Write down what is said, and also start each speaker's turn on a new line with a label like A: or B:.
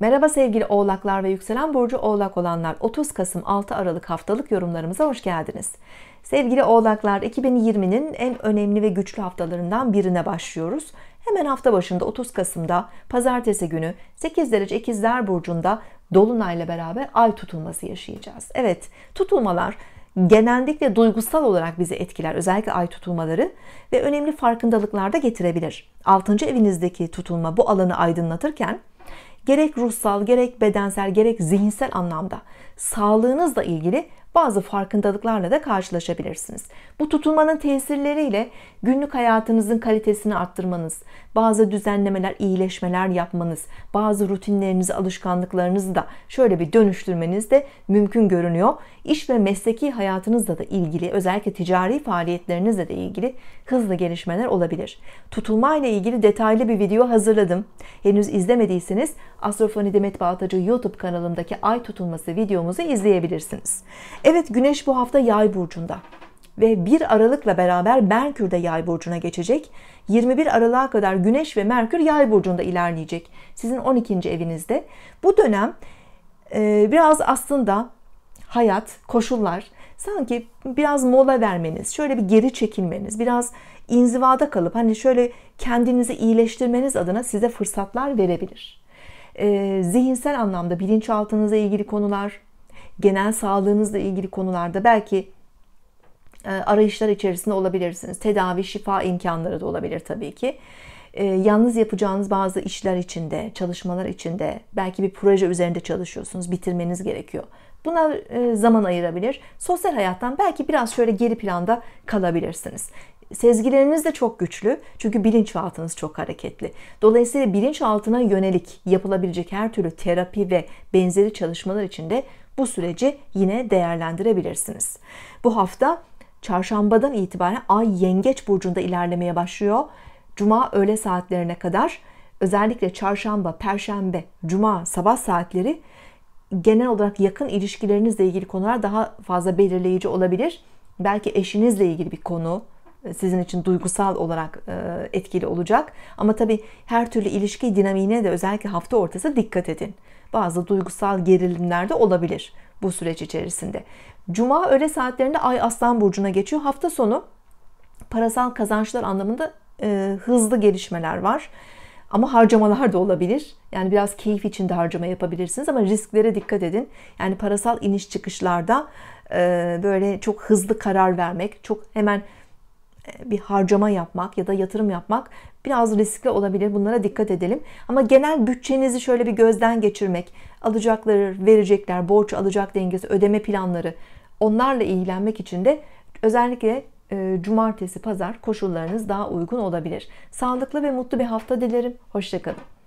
A: Merhaba sevgili oğlaklar ve yükselen burcu oğlak olanlar 30 Kasım 6 Aralık haftalık yorumlarımıza hoş geldiniz. Sevgili oğlaklar 2020'nin en önemli ve güçlü haftalarından birine başlıyoruz. Hemen hafta başında 30 Kasım'da pazartesi günü 8 derece ikizler burcunda dolunayla beraber ay tutulması yaşayacağız. Evet tutulmalar genellikle duygusal olarak bizi etkiler. Özellikle ay tutulmaları ve önemli farkındalıklar da getirebilir. 6. evinizdeki tutulma bu alanı aydınlatırken gerek ruhsal, gerek bedensel, gerek zihinsel anlamda sağlığınızla ilgili bazı farkındalıklarla da karşılaşabilirsiniz. Bu tutulmanın tesirleriyle günlük hayatınızın kalitesini arttırmanız, bazı düzenlemeler, iyileşmeler yapmanız, bazı rutinlerinizi, alışkanlıklarınızı da şöyle bir dönüştürmeniz de mümkün görünüyor. İş ve mesleki hayatınızla da ilgili, özellikle ticari faaliyetlerinizle de ilgili hızlı gelişmeler olabilir. Tutulma ile ilgili detaylı bir video hazırladım. Henüz izlemediyseniz Astrofoni Demet Baltacı YouTube kanalımdaki ay tutulması videomuzu izleyebilirsiniz. Evet Güneş bu hafta Yay burcunda ve 1 Aralık'la beraber Merkür de Yay burcuna geçecek. 21 Aralık'a kadar Güneş ve Merkür Yay burcunda ilerleyecek. Sizin 12. evinizde. Bu dönem e, biraz aslında hayat, koşullar sanki biraz mola vermeniz, şöyle bir geri çekilmeniz, biraz inzivada kalıp hani şöyle kendinizi iyileştirmeniz adına size fırsatlar verebilir. E, zihinsel anlamda bilinçaltınızla ilgili konular, genel sağlığınızla ilgili konularda belki e, arayışlar içerisinde olabilirsiniz. Tedavi, şifa imkanları da olabilir tabii ki. E, yalnız yapacağınız bazı işler içinde, çalışmalar içinde, belki bir proje üzerinde çalışıyorsunuz, bitirmeniz gerekiyor. Buna e, zaman ayırabilir. Sosyal hayattan belki biraz şöyle geri planda kalabilirsiniz. Sezgileriniz de çok güçlü çünkü bilinçaltınız çok hareketli. Dolayısıyla bilinçaltına yönelik yapılabilecek her türlü terapi ve benzeri çalışmalar içinde bu süreci yine değerlendirebilirsiniz. Bu hafta çarşambadan itibaren Ay Yengeç burcunda ilerlemeye başlıyor. Cuma öğle saatlerine kadar özellikle çarşamba, perşembe, cuma sabah saatleri genel olarak yakın ilişkilerinizle ilgili konular daha fazla belirleyici olabilir. Belki eşinizle ilgili bir konu, sizin için duygusal olarak e, etkili olacak. Ama tabii her türlü ilişki dinamiğine de özellikle hafta ortası dikkat edin. Bazı duygusal gerilimler de olabilir bu süreç içerisinde. Cuma öğle saatlerinde Ay Aslan Burcu'na geçiyor. Hafta sonu parasal kazançlar anlamında e, hızlı gelişmeler var. Ama harcamalar da olabilir. Yani biraz keyif içinde harcama yapabilirsiniz ama risklere dikkat edin. Yani parasal iniş çıkışlarda e, böyle çok hızlı karar vermek, çok hemen bir harcama yapmak ya da yatırım yapmak biraz riskli olabilir. Bunlara dikkat edelim. Ama genel bütçenizi şöyle bir gözden geçirmek, alacakları, verecekler, borç alacak dengesi, ödeme planları onlarla ilgilenmek için de özellikle e, cumartesi, pazar koşullarınız daha uygun olabilir. Sağlıklı ve mutlu bir hafta dilerim. Hoşçakalın.